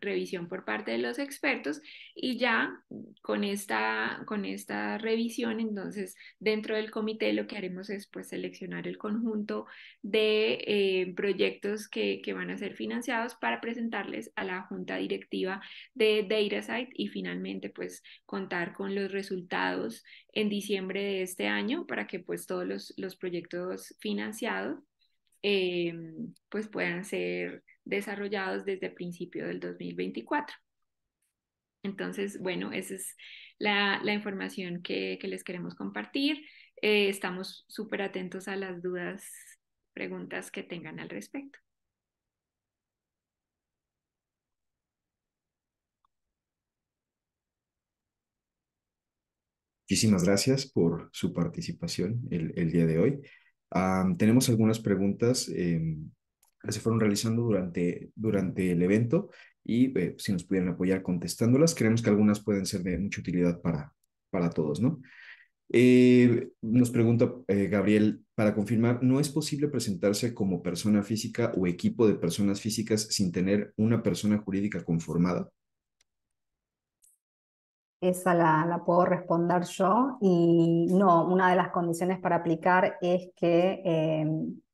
revisión, por parte de los expertos y ya con esta, con esta revisión, entonces dentro del comité lo que haremos es pues seleccionar el conjunto de eh, proyectos que, que, van a ser financiados para presentarles a la junta directiva de DataSite y finalmente pues contar con los resultados en diciembre de este año para que pues todos los, los proyectos financiados eh, pues puedan ser desarrollados desde el principio del 2024. Entonces, bueno, esa es la, información que, les queremos compartir. Eh, estamos súper atentos a las dudas, preguntas que tengan al respecto. Muchísimas gracias por su participación el, día de hoy. tenemos algunas preguntas em, se fueron realizando durante, durante el evento y eh, si nos pudieran apoyar contestándolas. Creemos que algunas pueden ser de mucha utilidad para, para todos, ¿no? Eh, nos pregunta eh, Gabriel, para confirmar, ¿no es posible presentarse como persona física o equipo de personas físicas sin tener una persona jurídica conformada? Esa la, puedo responder yo. Y no, una de las condiciones para aplicar es que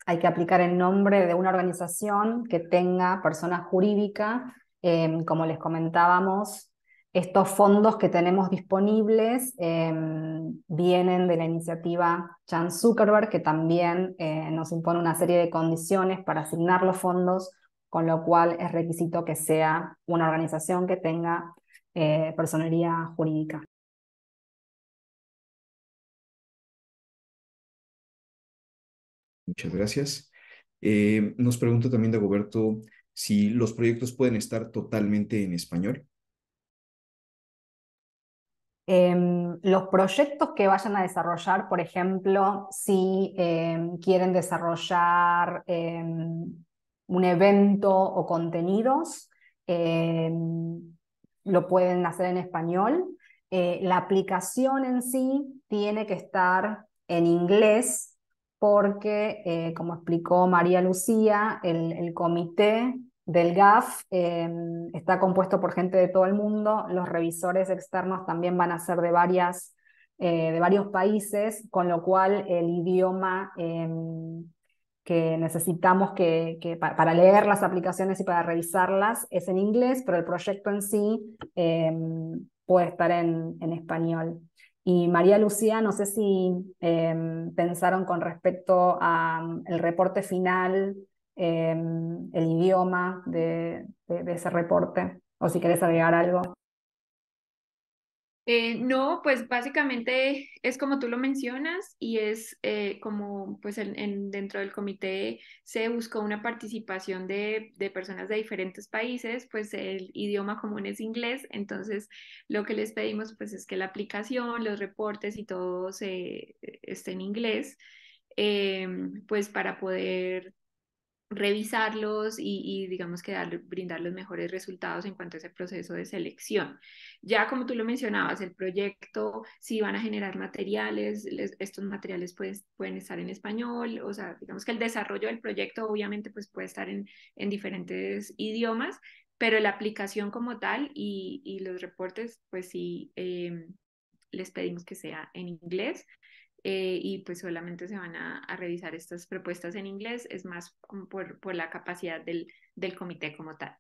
hay que aplicar el nombre de una organización que tenga persona jurídica, em, como les comentábamos, estos fondos que tenemos disponibles em, vienen de la iniciativa Chan Zuckerberg, que también eh, nos impone una serie de condiciones para asignar los fondos, con lo cual es requisito que sea una organización que tenga eh, personería jurídica. Muchas gracias. Eh, nos pregunta también Dagoberto si los proyectos pueden estar totalmente en español. Em, los proyectos que vayan a desarrollar, por ejemplo, si em, quieren desarrollar em, un evento o contenidos, lo pueden hacer en español. Eh, la aplicación en sí tiene que estar en inglés porque, eh, como explicó María Lucía, el, comité del GAF eh, está compuesto por gente de todo el mundo, los revisores externos también van a ser de, varias, eh, de varios países, con lo cual el idioma que necesitamos para leer las aplicaciones y para revisarlas es en inglés, pero el proyecto en sí puede estar en español. Y María Lucía, no sé si em, pensaron con respecto al mm, reporte final, em, el idioma de, de ese reporte, o si querés agregar algo. Eh, no, pues básicamente es como tú lo mencionas y es eh, como pues en, dentro del comité se buscó una participación de, personas de diferentes países, pues el idioma común es inglés, entonces lo que les pedimos pues es que la aplicación, los reportes y todo se, e, esté en inglés, em, pues para poder revisarlos y, digamos que dar, brindar los mejores resultados en cuanto a ese proceso de selección. Ya como tú lo mencionabas, el proyecto, si van a generar materiales, estos materiales pues, pueden estar en español, o sea, digamos que el desarrollo del proyecto obviamente pues, puede estar en, diferentes idiomas, pero la aplicación como tal y, los reportes, pues sí, em, les pedimos que sea en inglés eh, y pues solamente se van a, revisar estas propuestas en inglés, es más por, la capacidad del, comité como tal.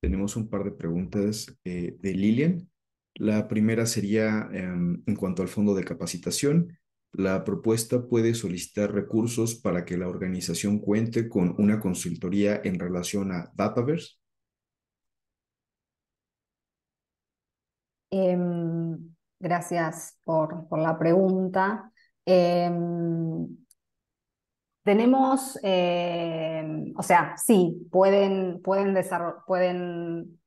Tenemos un par de preguntas eh, de Lilian. La primera sería em, en cuanto al fondo de capacitación. La propuesta puede solicitar recursos para que la organización cuente con una consultoría en relación a Dataverse. Em, gracias por, por, la pregunta. Em, tenemos, eh, o sea, sí, pueden, pueden, pueden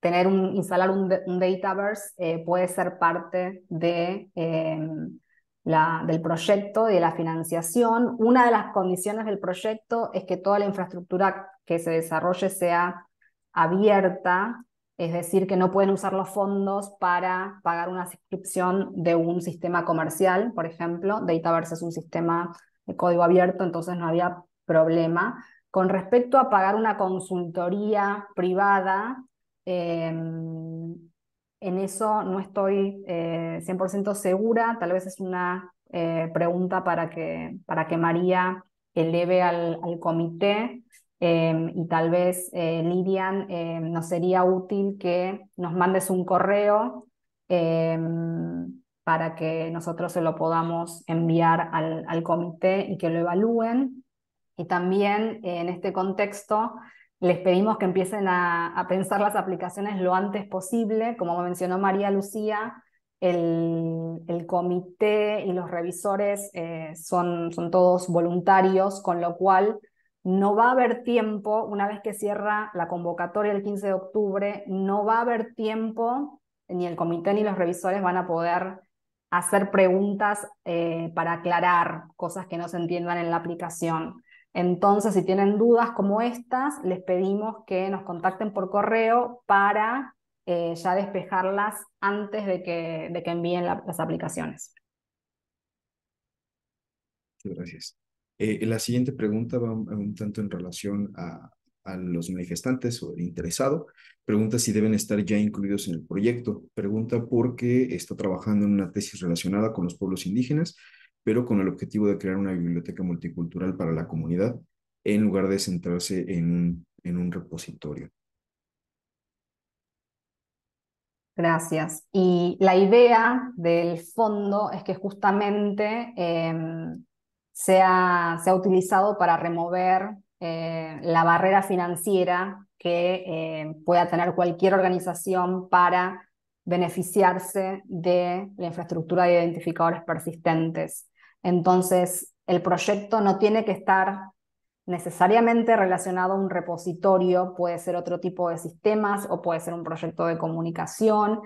tener un, instalar un, dataverse, eh, puede ser parte de, em, la, del proyecto y de la financiación. Una de las condiciones del proyecto es que toda la infraestructura que se desarrolle sea abierta es decir, que no pueden usar los fondos para pagar una suscripción de un sistema comercial, por ejemplo, Dataverse es un sistema de código abierto, entonces no había problema. Con respecto a pagar una consultoría privada, em, en eso no estoy 100% eh, segura, tal vez es una eh, pregunta para que, para que María eleve al, al comité. Em, y tal vez, eh, no em, nos sería útil que nos mandes un correo em, para que nosotros se lo podamos enviar al, comité y que lo evalúen. Y también en este contexto les pedimos que empiecen a, pensar las aplicaciones lo antes posible. Como mencionó María Lucía, el, el comité y los revisores eh, son, son todos voluntarios, con lo cual no va a haber tiempo, una vez que cierra la convocatoria el 15 de octubre, no va a haber tiempo, ni el comité ni los revisores van a poder hacer preguntas eh, para aclarar cosas que no se entiendan en la aplicación. Entonces, si tienen dudas como estas, les pedimos que nos contacten por correo para eh, ya despejarlas antes de que, envíen las aplicaciones. Muchas gracias. Eh, la siguiente pregunta va un, tanto en relación a, los manifestantes o el interesado. Pregunta si deben estar ya incluidos en el proyecto. Pregunta porque está trabajando en una tesis relacionada con los pueblos indígenas, pero con el objetivo de crear una biblioteca multicultural para la comunidad en lugar de centrarse en, un repositorio. Gracias. Y la idea del fondo es que justamente em, se ha, utilizado para remover eh, la barrera financiera que eh, pueda tener cualquier organización para beneficiarse de la infraestructura de identificadores persistentes. Entonces, el proyecto no tiene que estar necesariamente relacionado a un repositorio, puede ser otro tipo de sistemas o puede ser un proyecto de comunicación.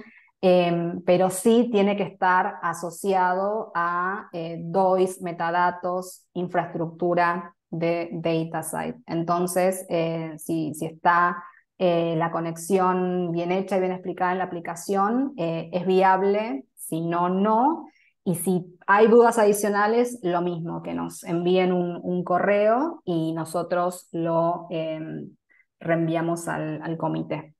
Em, pero sí tiene que estar asociado a eh, DOIs, metadatos, infraestructura de DataSite. Entonces, eh, si, si, está eh, la conexión bien hecha y bien explicada en la aplicación, eh, es viable, si no, no. Y si hay dudas adicionales, lo mismo, que nos envíen un, correo y nosotros lo em, reenviamos al comité.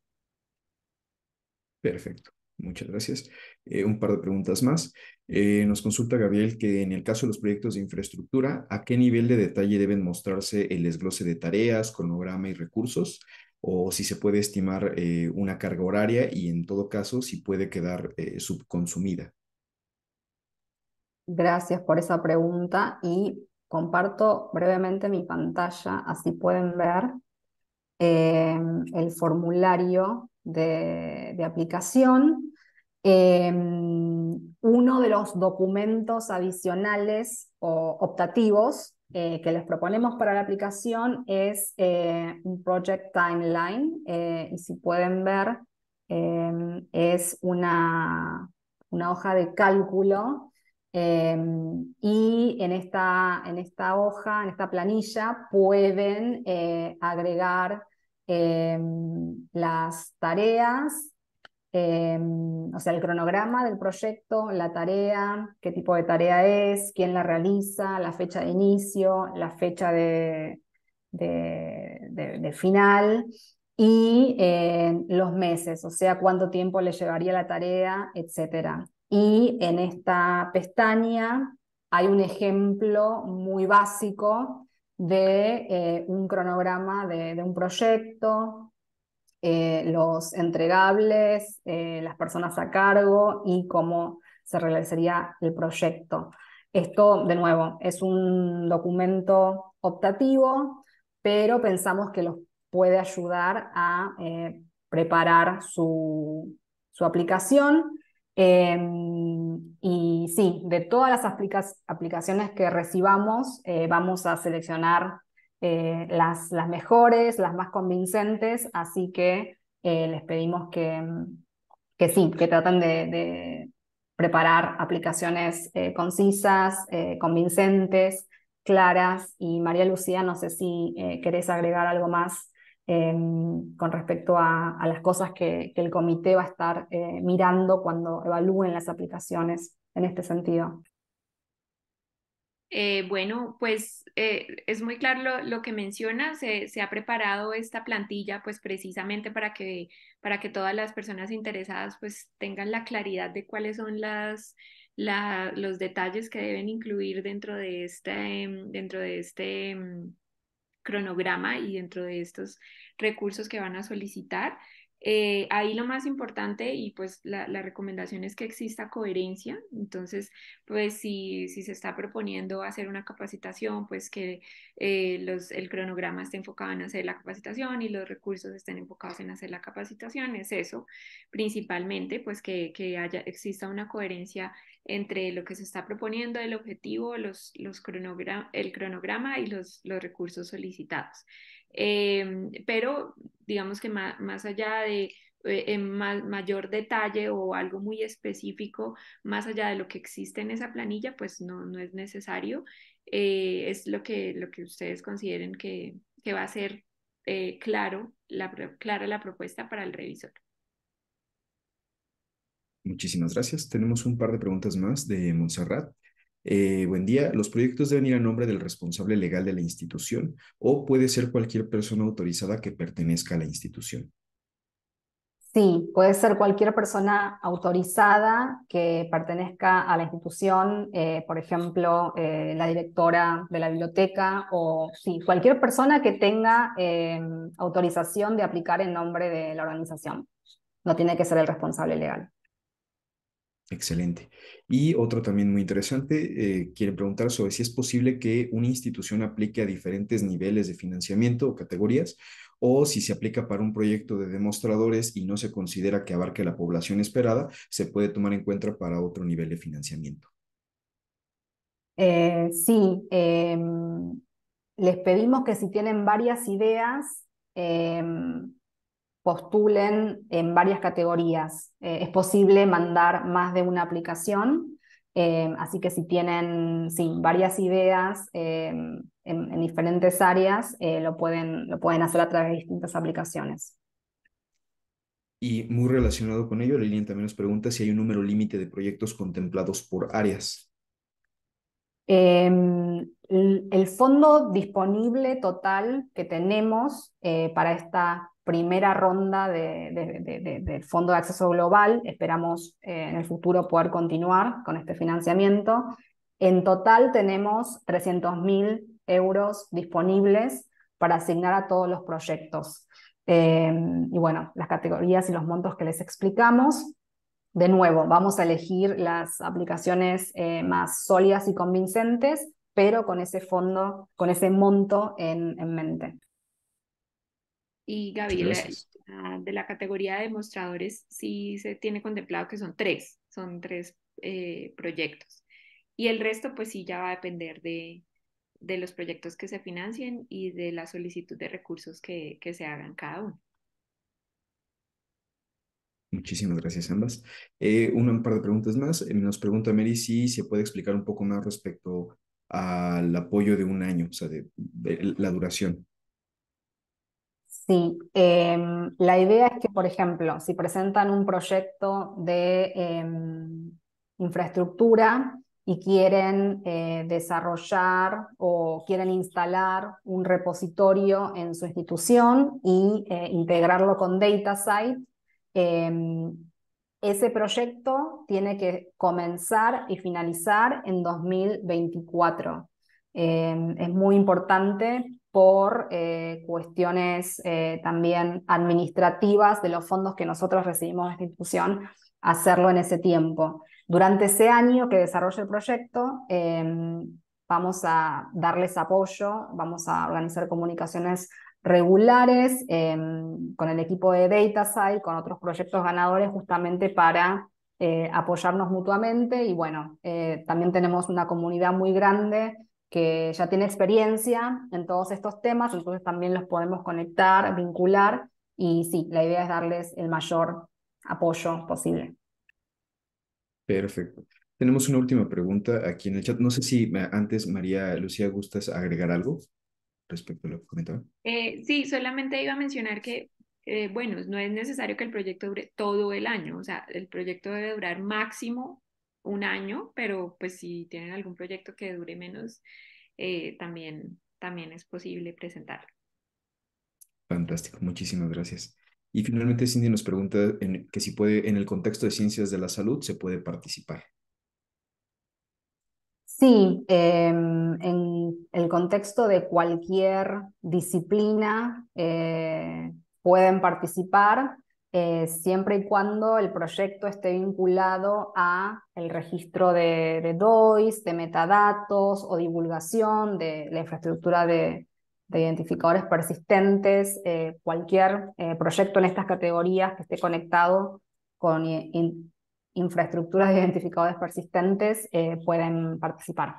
Perfecto. Muchas gracias. Eh, un par de preguntas más. Eh, nos consulta Gabriel que en el caso de los proyectos de infraestructura, ¿a qué nivel de detalle deben mostrarse el desglose de tareas, cronograma y recursos? O si se puede estimar eh, una carga horaria y en todo caso si puede quedar subconsumida. Gracias por esa pregunta y comparto brevemente mi pantalla, así pueden ver el formulario de, de aplicación Em, uno de los documentos adicionales o optativos eh, que les proponemos para la aplicación es eh, un Project Timeline. Eh, y si pueden ver, em, es una, una, hoja de cálculo. Em, y en esta, en esta hoja, en esta planilla, pueden agregar las tareas Em, o sea, el cronograma del proyecto, la tarea, qué tipo de tarea es, quién la realiza, la fecha de inicio, la fecha de, final y eh, los meses, o sea, cuánto tiempo le llevaría la tarea, etc. Y en esta pestaña hay un ejemplo muy básico de eh, un cronograma de un proyecto, eh, los entregables, eh, las personas a cargo y cómo se realizaría el proyecto. Esto, de nuevo, es un documento optativo, pero pensamos que los puede ayudar a eh, preparar su, su aplicación. Em, y sí, de todas las aplicaciones que recibamos, vamos a seleccionar eh, las, las mejores, las más convincentes, así que eh, les pedimos que, mm, que sí, que traten de, preparar aplicaciones eh, concisas, convincentes, claras. Y María Lucía, no sé si querés agregar algo más con respecto a, a las cosas que, que, el comité va a estar mirando cuando evalúen las aplicaciones en este sentido. Eh, bueno, pues eh, es muy claro lo, que menciona, se, ha preparado esta plantilla pues precisamente para que, para que todas las personas interesadas pues, tengan la claridad de cuáles son las, los detalles que deben incluir dentro de este, mm, dentro de este mm, cronograma y dentro de estos recursos que van a solicitar. Eh, ahí lo más importante y pues la, recomendación es que exista coherencia. Entonces, pues si, se está proponiendo hacer una capacitación, pues que eh, el cronograma esté enfocado en hacer la capacitación y los recursos estén enfocados en hacer la capacitación. Es eso, principalmente, pues que, haya, exista una coherencia entre lo que se está proponiendo, el objetivo, los, el cronograma y los recursos solicitados. Em, pero digamos que más, allá de eh, en mayor detalle o algo muy específico, más allá de lo que existe en esa planilla, pues no, no es necesario. Eh, es lo que, lo que ustedes consideren que, que va a ser eh, claro, la, clara la propuesta para el revisor. Muchísimas gracias. Tenemos un par de preguntas más de Montserrat. Eh, buen día. Los proyectos deben ir a nombre del responsable legal de la institución o puede ser cualquier persona autorizada que pertenezca a la institución. Sí, puede ser cualquier persona autorizada que pertenezca a la institución, eh, por ejemplo, eh, la directora de la biblioteca o sí, cualquier persona que tenga autorización de aplicar en nombre de la organización. No tiene que ser el responsable legal. Excelente. Y otro también muy interesante, eh, quiere preguntar sobre si es posible que una institución aplique a diferentes niveles de financiamiento o categorías, o si se aplica para un proyecto de demostradores y no se considera que abarque la población esperada, se puede tomar en cuenta para otro nivel de financiamiento. Eh, sí, em, les pedimos que si tienen varias ideas, em, postulen en varias categorías. Eh, es posible mandar más de una aplicación, eh, así que si tienen varias ideas em, en, diferentes áreas, eh, lo, pueden, lo pueden hacer a través de distintas aplicaciones. Y muy relacionado con ello, Lilian también nos pregunta si hay un número límite de proyectos contemplados por áreas. Em, el, fondo disponible total que tenemos para esta primera ronda del Fondo de Acceso Global. Esperamos eh, en el futuro poder continuar con este financiamiento. En total tenemos 300.000 euros disponibles para asignar a todos los proyectos. Em, y bueno, las categorías y los montos que les explicamos. De nuevo, vamos a elegir las aplicaciones eh, más sólidas y convincentes, pero con ese fondo, con ese monto en mente. Y Gabriela, de la categoría de mostradores, sí se tiene contemplado que son tres, son tres eh, proyectos. Y el resto, pues sí, ya va a depender de, de los proyectos que se financien y de la solicitud de recursos que, que se hagan cada uno. Muchísimas gracias ambas. Eh, un par de preguntas más. Eh, nos pregunta Mary si se puede explicar un poco más respecto al apoyo de un año, o sea, de la duración. Sí, em, la idea es que, por ejemplo, si presentan un proyecto de em, infraestructura y quieren eh, desarrollar o quieren instalar un repositorio en su institución e integrarlo con DataSite, em, ese proyecto tiene que comenzar y finalizar en 2024. es muy importante por eh, cuestiones eh, también administrativas de los fondos que nosotros recibimos de esta institución, hacerlo en ese tiempo. Durante ese año que desarrollo el proyecto, em, vamos a darles apoyo, vamos a organizar comunicaciones regulares em, con el equipo de DataSide, con otros proyectos ganadores, justamente para eh, apoyarnos mutuamente. Y bueno, también tenemos una comunidad muy grande que ya tiene experiencia en todos estos temas, entonces también los podemos conectar, vincular y sí, la idea es darles el mayor apoyo posible. Perfecto. Tenemos una última pregunta aquí en el chat. No sé si antes, María Lucía, gustas agregar algo respecto a lo que comentaba. Eh, sí, solamente iba a mencionar que, eh, bueno, no es necesario que el proyecto dure todo el año, o sea, el proyecto debe durar máximo un año, pero pues si tienen algún proyecto que dure menos, eh, también, también es posible presentar. Fantástico, muchísimas gracias. Y finalmente Cindy nos pregunta en, que si puede, en el contexto de ciencias de la salud, se puede participar. Sí, em, en el contexto de cualquier disciplina eh, pueden participar. Eh, siempre y cuando el proyecto esté vinculado a el registro de, DOIs, de metadatos o divulgación de la infraestructura de, identificadores persistentes, eh, cualquier eh, proyecto en estas categorías que esté conectado con infraestructuras de identificadores persistentes pueden participar.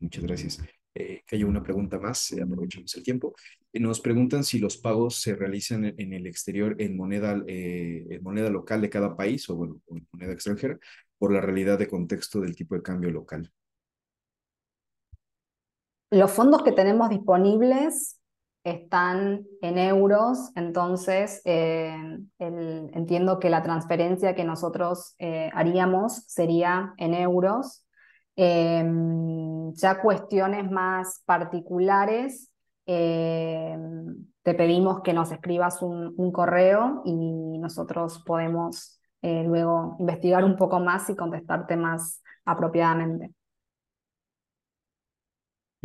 muchas gracias. Eh, que haya una pregunta más, eh, aprovechamos el tiempo. Eh, nos preguntan si los pagos se realizan en, el exterior en moneda, en moneda local de cada país o, en moneda extranjera por la realidad de contexto del tipo de cambio local. Los fondos que tenemos disponibles están en euros, entonces entiendo que la transferencia que nosotros haríamos sería en euros Em, ya cuestiones más particulares, em, te pedimos que nos escribas un, correo y nosotros podemos eh, luego investigar un poco más y contestarte más apropiadamente.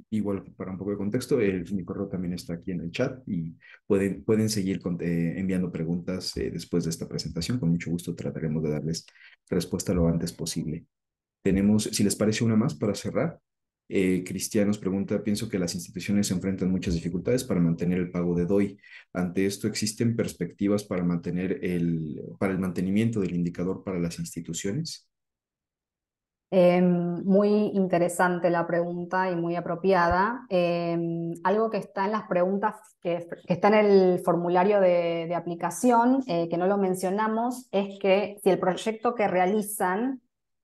Igual, para un poco de contexto, el, mi correo también está aquí en el chat y pueden, pueden seguir eh, enviando preguntas eh, después de esta presentación. Con mucho gusto trataremos de darles respuesta lo antes posible. Tenemos, si les parece una más para cerrar, eh, Cristian nos pregunta, pienso que las instituciones enfrentan muchas dificultades para mantener el pago de DOI. Ante esto, ¿existen perspectivas para, mantener el, para el mantenimiento del indicador para las instituciones? Em, muy interesante la pregunta y muy apropiada. Em, algo que está en las preguntas, que, está en el formulario de aplicación, eh, que no lo mencionamos, es que si el proyecto que realizan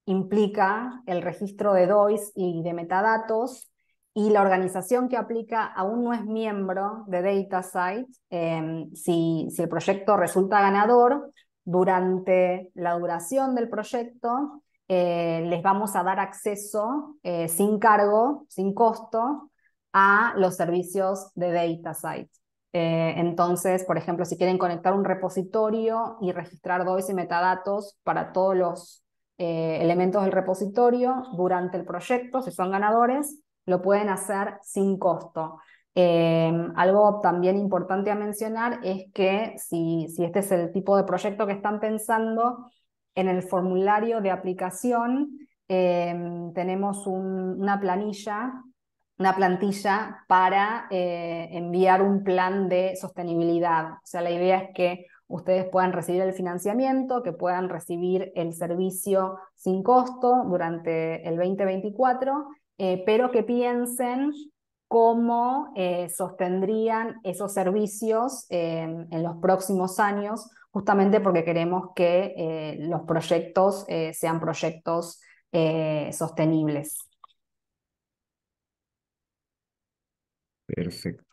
implica el registro de DOIs y de metadatos y la organización que aplica aún no es miembro de DataSite. Em, si, si el proyecto resulta ganador, durante la duración del proyecto eh, les vamos a dar acceso eh, sin cargo, sin costo, a los servicios de DataSite. Eh, entonces, por ejemplo, si quieren conectar un repositorio y registrar DOIs y metadatos para todos los eh, elementos del repositorio durante el proyecto, si son ganadores, lo pueden hacer sin costo. Eh, algo también importante a mencionar es que si, si este es el tipo de proyecto que están pensando, en el formulario de aplicación eh, tenemos una planilla, una plantilla para enviar un plan de sostenibilidad. O sea, la idea es que ustedes puedan recibir el financiamiento, que puedan recibir el servicio sin costo durante el 2024, eh, pero que piensen cómo eh, sostendrían esos servicios en los próximos años, justamente porque queremos que eh, los proyectos sean proyectos sostenibles. Perfecto.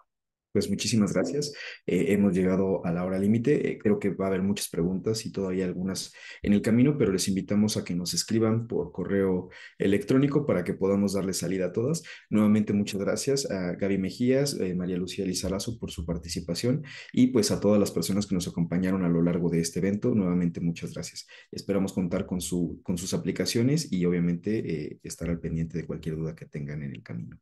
Pues muchísimas gracias. Eh, hemos llegado a la hora límite. Eh, creo que va a haber muchas preguntas y todavía algunas en el camino, pero les invitamos a que nos escriban por correo electrónico para que podamos darle salida a todas. Nuevamente, muchas gracias a Gaby Mejías, eh, María Lucía Lizarazo por su participación y pues a todas las personas que nos acompañaron a lo largo de este evento. Nuevamente, muchas gracias. Esperamos contar con, su, con sus aplicaciones y obviamente estar al pendiente de cualquier duda que tengan en el camino.